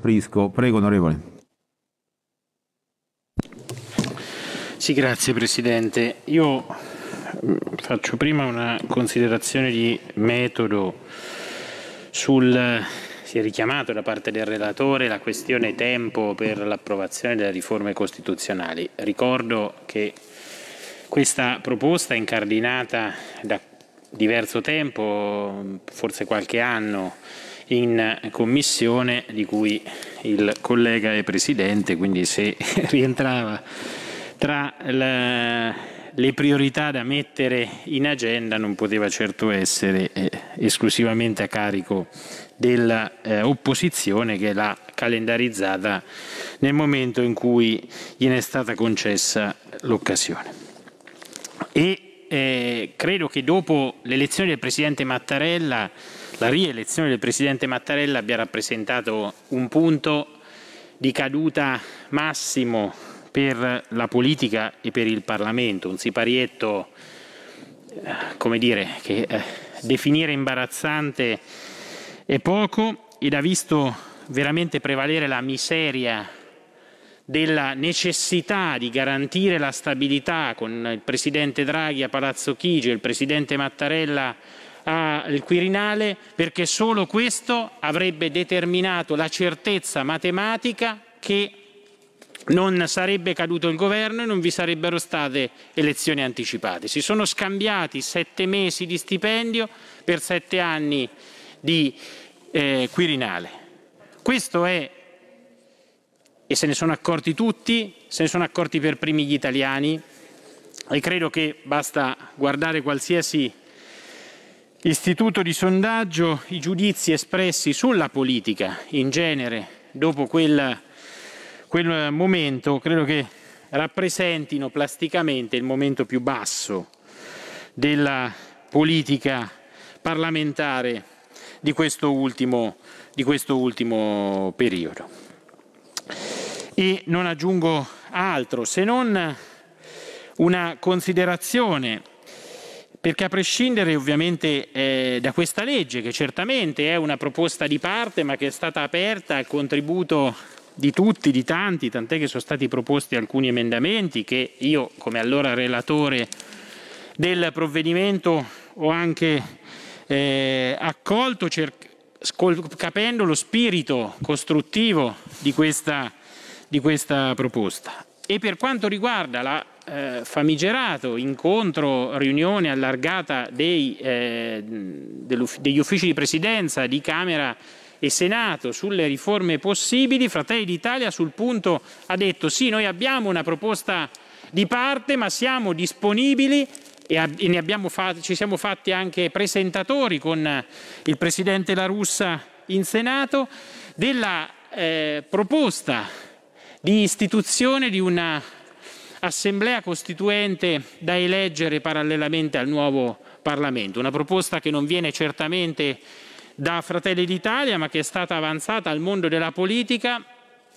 Prisco. Prego, onorevole. Sì, grazie Presidente. Io mm, faccio prima una considerazione di metodo sul si è richiamato da parte del relatore la questione tempo per l'approvazione delle riforme costituzionali. Ricordo che questa proposta è incardinata da diverso tempo, forse qualche anno, in commissione di cui il collega è presidente, quindi se rientrava tra la, le priorità da mettere in agenda non poteva certo essere eh, esclusivamente a carico dell'opposizione eh, che l'ha calendarizzata nel momento in cui gliene è stata concessa l'occasione. E eh, credo che dopo l'elezione del Presidente Mattarella la rielezione del Presidente Mattarella abbia rappresentato un punto di caduta massimo per la politica e per il Parlamento, un siparietto, eh, come dire, che eh, definire imbarazzante è poco ed ha visto veramente prevalere la miseria della necessità di garantire la stabilità con il Presidente Draghi a Palazzo Chigi e il Presidente Mattarella al Quirinale perché solo questo avrebbe determinato la certezza matematica che non sarebbe caduto il governo e non vi sarebbero state elezioni anticipate. Si sono scambiati sette mesi di stipendio per sette anni di eh, Quirinale. Questo è, e se ne sono accorti tutti, se ne sono accorti per primi gli italiani, e credo che basta guardare qualsiasi istituto di sondaggio i giudizi espressi sulla politica in genere dopo quel, quel momento credo che rappresentino plasticamente il momento più basso della politica parlamentare di questo ultimo, di questo ultimo periodo. E non aggiungo altro se non una considerazione perché a prescindere ovviamente eh, da questa legge, che certamente è una proposta di parte, ma che è stata aperta al contributo di tutti, di tanti, tant'è che sono stati proposti alcuni emendamenti che io, come allora relatore del provvedimento, ho anche eh, accolto, capendo lo spirito costruttivo di questa, di questa proposta. E per quanto riguarda la eh, famigerato incontro, riunione allargata dei, eh, degli uffici di presidenza di Camera e Senato sulle riforme possibili, Fratelli d'Italia sul punto ha detto sì, noi abbiamo una proposta di parte ma siamo disponibili e, fatti, ci siamo fatti anche presentatori con eh, il Presidente La Russa in Senato della eh, proposta di istituzione di una assemblea costituente da eleggere parallelamente al nuovo Parlamento. Una proposta che non viene certamente da Fratelli d'Italia, ma che è stata avanzata al mondo della politica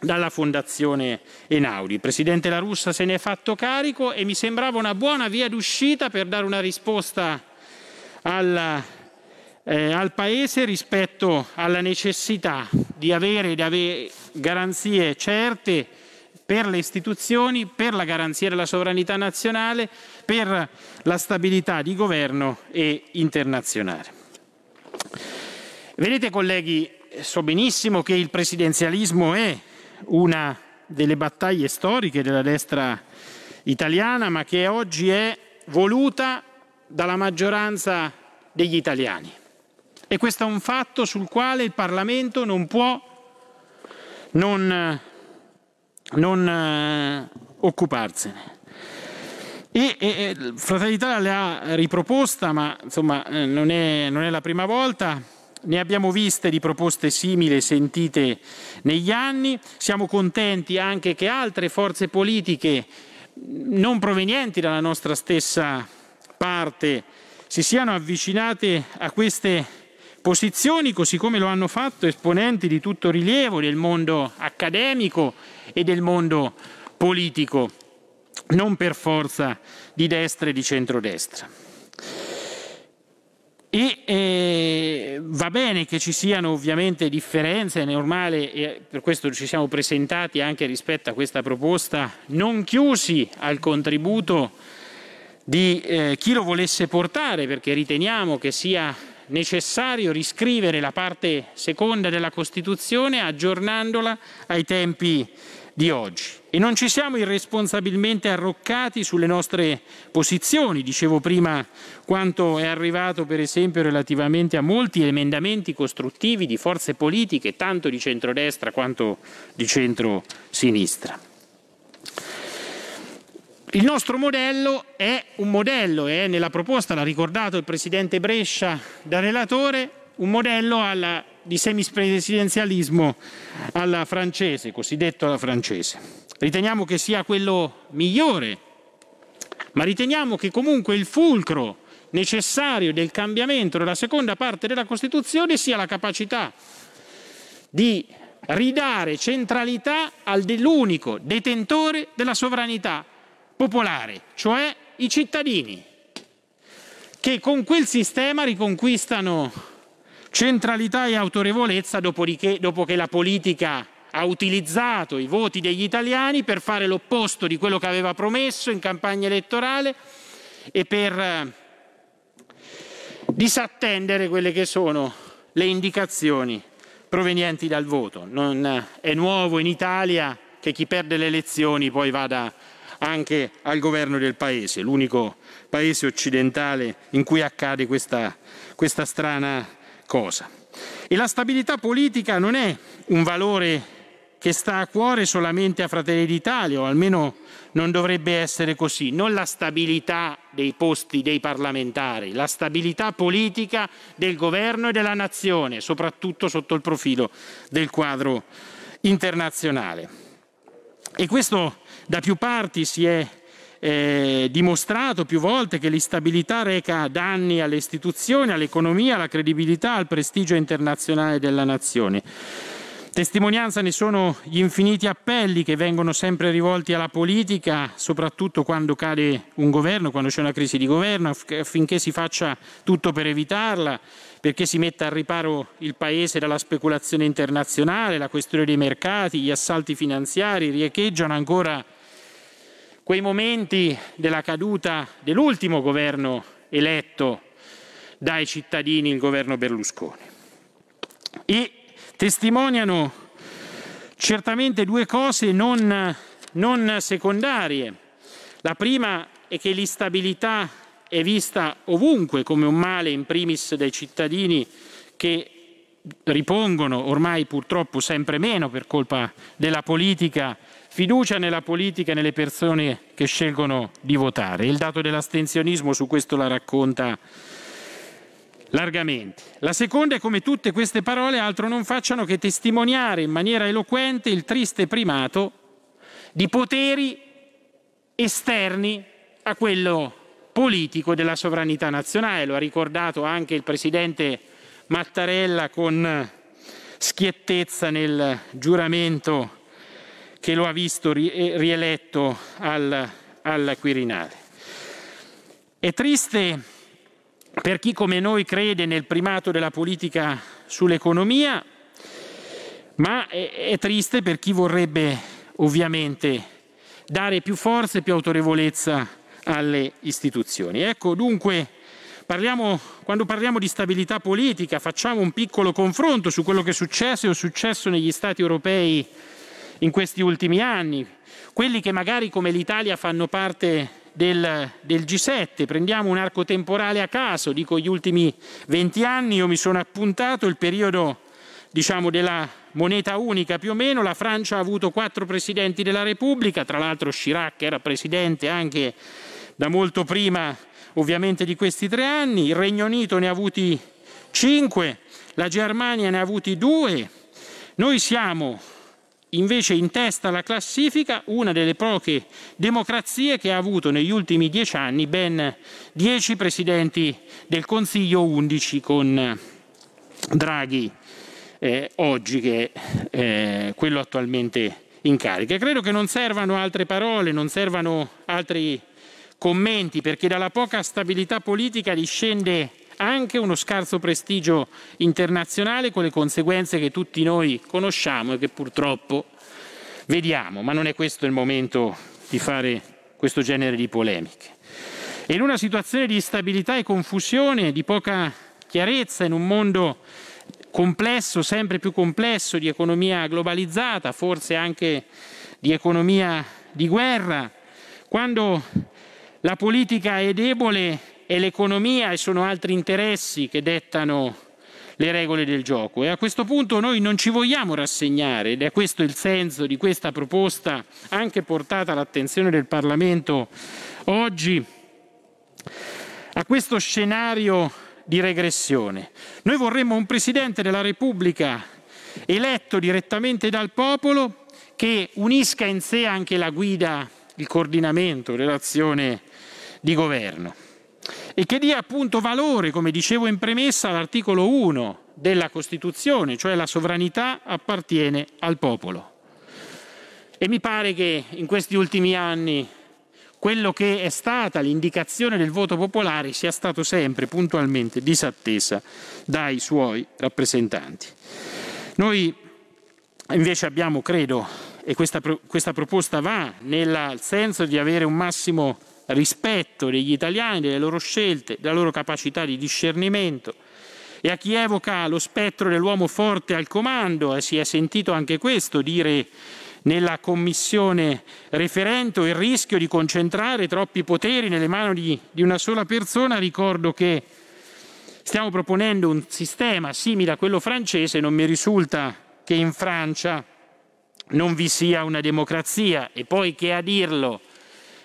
dalla Fondazione Enaudi. Il Presidente La Russa se ne è fatto carico e mi sembrava una buona via d'uscita per dare una risposta alla, eh, al Paese rispetto alla necessità di avere, di avere garanzie certe per le istituzioni, per la garanzia della sovranità nazionale, per la stabilità di governo e internazionale. Vedete colleghi, so benissimo che il presidenzialismo è una delle battaglie storiche della destra italiana, ma che oggi è voluta dalla maggioranza degli italiani. E questo è un fatto sul quale il Parlamento non può non non eh, occuparsene. E, e, Fratelli d'Italia l'ha riproposta, ma insomma eh, non è, non è la prima volta. Ne abbiamo viste di proposte simili sentite negli anni. Siamo contenti anche che altre forze politiche non provenienti dalla nostra stessa parte si siano avvicinate a queste posizioni, così come lo hanno fatto esponenti di tutto rilievo del mondo accademico, e del mondo politico, non per forza di destra e di centrodestra. E eh, va bene che ci siano ovviamente differenze, è normale, e per questo ci siamo presentati anche rispetto a questa proposta, non chiusi al contributo di eh, chi lo volesse portare, perché riteniamo che sia necessario riscrivere la parte seconda della Costituzione aggiornandola ai tempi di oggi. E non ci siamo irresponsabilmente arroccati sulle nostre posizioni. Dicevo prima quanto è arrivato, per esempio, relativamente a molti emendamenti costruttivi di forze politiche, tanto di centrodestra quanto di centrosinistra. Il nostro modello è un modello, e nella proposta l'ha ricordato il Presidente Brescia da relatore, un modello alla, di semispresidenzialismo alla francese, cosiddetto alla francese. Riteniamo che sia quello migliore, ma riteniamo che comunque il fulcro necessario del cambiamento della seconda parte della Costituzione sia la capacità di ridare centralità all'unico detentore della sovranità popolare, cioè i cittadini, che con quel sistema riconquistano centralità e autorevolezza dopo che la politica ha utilizzato i voti degli italiani per fare l'opposto di quello che aveva promesso in campagna elettorale e per eh, disattendere quelle che sono le indicazioni provenienti dal voto. Non eh, è nuovo in Italia che chi perde le elezioni poi vada anche al governo del Paese, l'unico Paese occidentale in cui accade questa, questa strana cosa. E la stabilità politica non è un valore che sta a cuore solamente a Fratelli d'Italia, o almeno non dovrebbe essere così, non la stabilità dei posti dei parlamentari, la stabilità politica del governo e della nazione, soprattutto sotto il profilo del quadro internazionale. E questo da più parti si è eh, dimostrato più volte che l'instabilità reca danni alle istituzioni, all'economia, alla credibilità, al prestigio internazionale della nazione. Testimonianza ne sono gli infiniti appelli che vengono sempre rivolti alla politica, soprattutto quando cade un governo, quando c'è una crisi di governo, affinché si faccia tutto per evitarla, perché si metta al riparo il Paese dalla speculazione internazionale, la questione dei mercati, gli assalti finanziari riecheggiano ancora quei momenti della caduta dell'ultimo governo eletto dai cittadini, il governo Berlusconi. E testimoniano certamente due cose non, non secondarie. La prima è che l'instabilità è vista ovunque come un male in primis dai cittadini che ripongono ormai purtroppo sempre meno per colpa della politica Fiducia nella politica e nelle persone che scelgono di votare. Il dato dell'astensionismo su questo la racconta largamente. La seconda è come tutte queste parole altro non facciano che testimoniare in maniera eloquente il triste primato di poteri esterni a quello politico della sovranità nazionale. Lo ha ricordato anche il Presidente Mattarella con schiettezza nel giuramento che lo ha visto eh, rieletto al, al Quirinale. È triste per chi come noi crede nel primato della politica sull'economia, ma è, è triste per chi vorrebbe ovviamente dare più forza e più autorevolezza alle istituzioni. Ecco dunque, parliamo, quando parliamo di stabilità politica, facciamo un piccolo confronto su quello che è successo e è successo negli Stati europei in questi ultimi anni, quelli che magari come l'Italia fanno parte del, del, G7, prendiamo un arco temporale a caso, dico gli ultimi 20 anni, io mi sono appuntato il periodo diciamo, della moneta unica più o meno, la Francia ha avuto quattro presidenti della Repubblica, tra l'altro Chirac era presidente anche da molto prima ovviamente di questi tre anni, il Regno Unito ne ha avuti cinque, la Germania ne ha avuti due, noi siamo invece in testa alla classifica una delle poche democrazie che ha avuto negli ultimi dieci anni ben dieci presidenti del Consiglio, undici con Draghi eh, oggi che è eh, quello attualmente in carica. Credo che non servano altre parole, non servano altri commenti perché dalla poca stabilità politica discende anche uno scarso prestigio internazionale con le conseguenze che tutti noi conosciamo e che purtroppo vediamo, ma non è questo il momento di fare questo genere di polemiche. E in una situazione di instabilità e confusione, di poca chiarezza, in un mondo complesso, sempre più complesso, di economia globalizzata, forse anche di economia di guerra, quando la politica è debole è l'economia e sono altri interessi che dettano le regole del gioco e a questo punto noi non ci vogliamo rassegnare ed è questo il senso di questa proposta anche portata all'attenzione del Parlamento oggi a questo scenario di regressione. Noi vorremmo un Presidente della Repubblica eletto direttamente dal popolo che unisca in sé anche la guida, il coordinamento, l'azione di governo e che dia appunto valore, come dicevo in premessa, all'articolo 1 della Costituzione, cioè la sovranità appartiene al popolo. E mi pare che in questi ultimi anni quello che è stata l'indicazione del voto popolare sia stato sempre puntualmente disattesa dai suoi rappresentanti. Noi invece abbiamo, credo, e questa, questa proposta va nel senso di avere un massimo rispetto degli italiani, delle loro scelte, della loro capacità di discernimento. E a chi evoca lo spettro dell'uomo forte al comando, eh, si è sentito anche questo dire nella commissione referente il rischio di concentrare troppi poteri nelle mani di, di una sola persona, ricordo che stiamo proponendo un sistema simile a quello francese, non mi risulta che in Francia non vi sia una democrazia e poi che a dirlo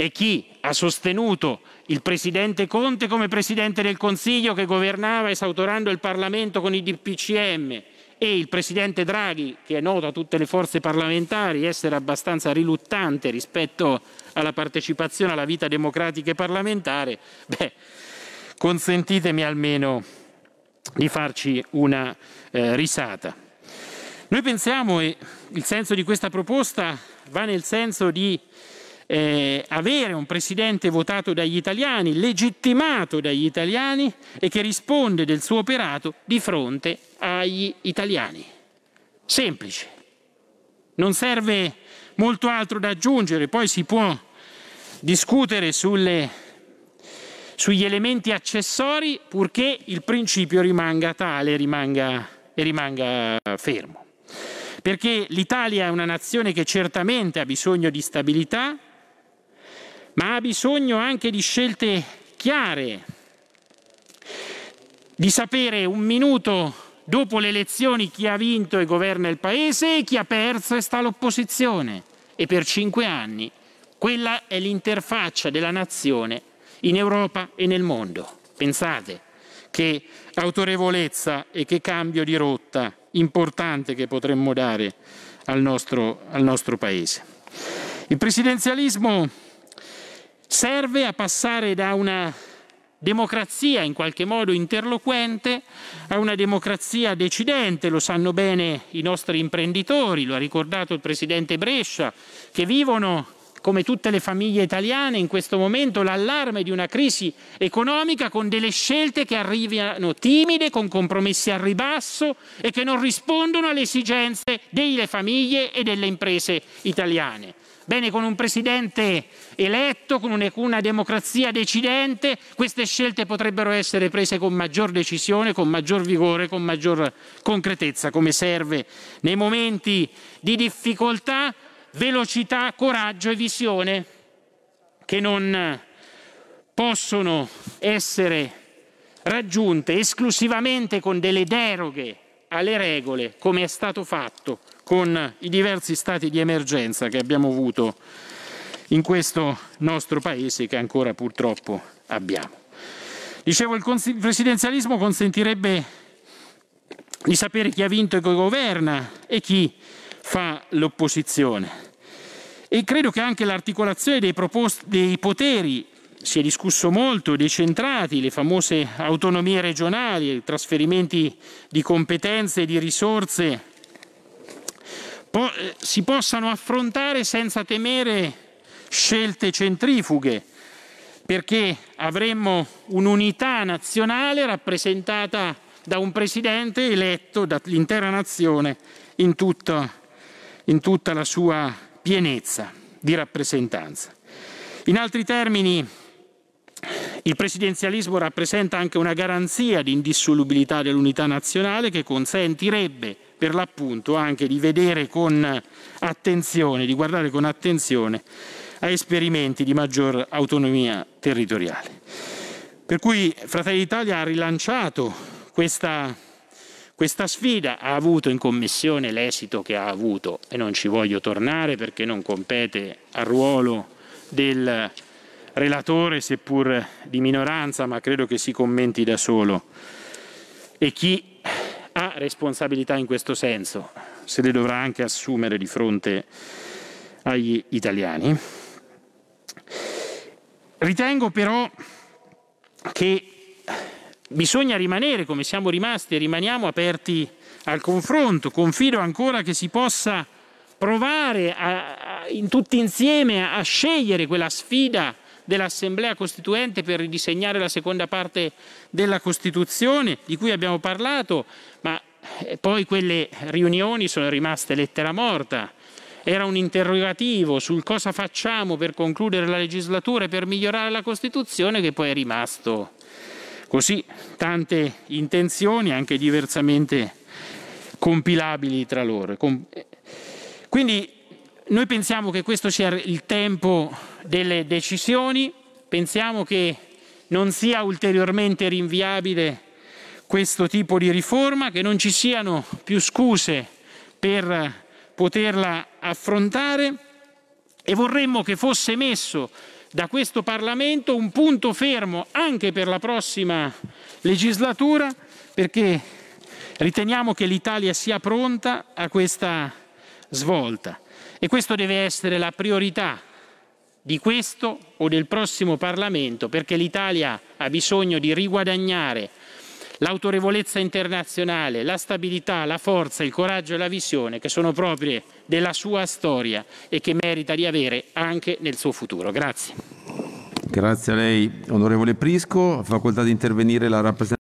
e chi ha sostenuto il presidente Conte come presidente del Consiglio che governava esautorando il Parlamento con i DPCM e il presidente Draghi, che è noto a tutte le forze parlamentari essere abbastanza riluttante rispetto alla partecipazione alla vita democratica e parlamentare, beh, consentitemi almeno di farci una eh, risata. Noi pensiamo, e il senso di questa proposta va nel senso di eh, avere un presidente votato dagli italiani, legittimato dagli italiani e che risponde del suo operato di fronte agli italiani. Semplice. Non serve molto altro da aggiungere, poi si può discutere sulle, sugli elementi accessori purché il principio rimanga tale rimanga, e rimanga fermo perché l'Italia è una nazione che certamente ha bisogno di stabilità, ma ha bisogno anche di scelte chiare, di sapere un minuto dopo le elezioni chi ha vinto e governa il Paese e chi ha perso e sta all'opposizione. E per cinque anni quella è l'interfaccia della nazione in Europa e nel mondo. Pensate che autorevolezza e che cambio di rotta importante che potremmo dare al nostro, al nostro Paese. Il presidenzialismo serve a passare da una democrazia in qualche modo interloquente a una democrazia decidente, lo sanno bene i nostri imprenditori, lo ha ricordato il Presidente Brescia, che vivono come tutte le famiglie italiane in questo momento l'allarme di una crisi economica con delle scelte che arrivano timide, con compromessi al ribasso e che non rispondono alle esigenze delle famiglie e delle imprese italiane. Bene, con un presidente eletto, con una democrazia decidente, queste scelte potrebbero essere prese con maggior decisione, con maggior vigore, con maggior concretezza, come serve nei momenti di difficoltà, velocità, coraggio e visione che non possono essere raggiunte esclusivamente con delle deroghe alle regole, come è stato fatto con i diversi stati di emergenza che abbiamo avuto in questo nostro paese che ancora purtroppo abbiamo. Dicevo, il presidenzialismo consentirebbe di sapere chi ha vinto e chi governa e chi fa l'opposizione. E credo che anche l'articolazione dei, dei poteri si è discusso molto, decentrati, le famose autonomie regionali, i trasferimenti di competenze e di risorse po si possano affrontare senza temere scelte centrifughe, perché avremmo un'unità nazionale rappresentata da un presidente eletto dall'intera nazione in tutta, in tutta la sua pienezza di rappresentanza. In altri termini, il presidenzialismo rappresenta anche una garanzia di indissolubilità dell'unità nazionale che consentirebbe per l'appunto anche di vedere con attenzione, di guardare con attenzione a esperimenti di maggior autonomia territoriale. Per cui Fratelli d'Italia ha rilanciato questa, questa sfida, ha avuto in commissione l'esito che ha avuto e non ci voglio tornare perché non compete al ruolo del relatore, seppur di minoranza, ma credo che si commenti da solo. E chi ha responsabilità in questo senso se le dovrà anche assumere di fronte agli italiani. Ritengo però che bisogna rimanere come siamo rimasti e rimaniamo aperti al confronto. Confido ancora che si possa provare a, a, in tutti insieme a, a scegliere quella sfida dell'Assemblea Costituente per ridisegnare la seconda parte della Costituzione, di cui abbiamo parlato, ma eh, poi quelle riunioni sono rimaste lettera morta. Era un interrogativo sul cosa facciamo per concludere la legislatura e per migliorare la Costituzione che poi è rimasto così tante intenzioni anche diversamente compilabili tra loro. Eh, quindi noi pensiamo che questo sia il tempo delle decisioni, pensiamo che non sia ulteriormente rinviabile questo tipo di riforma, che non ci siano più scuse per poterla affrontare e vorremmo che fosse messo da questo Parlamento un punto fermo anche per la prossima legislatura perché riteniamo che l'Italia sia pronta a questa svolta. E questo deve essere la priorità di questo o del prossimo Parlamento, perché l'Italia ha bisogno di riguadagnare l'autorevolezza internazionale, la stabilità, la forza, il coraggio e la visione che sono proprie della sua storia e che merita di avere anche nel suo futuro. Grazie. Grazie a lei, onorevole Prisco. Facoltà di intervenire la rappresentante.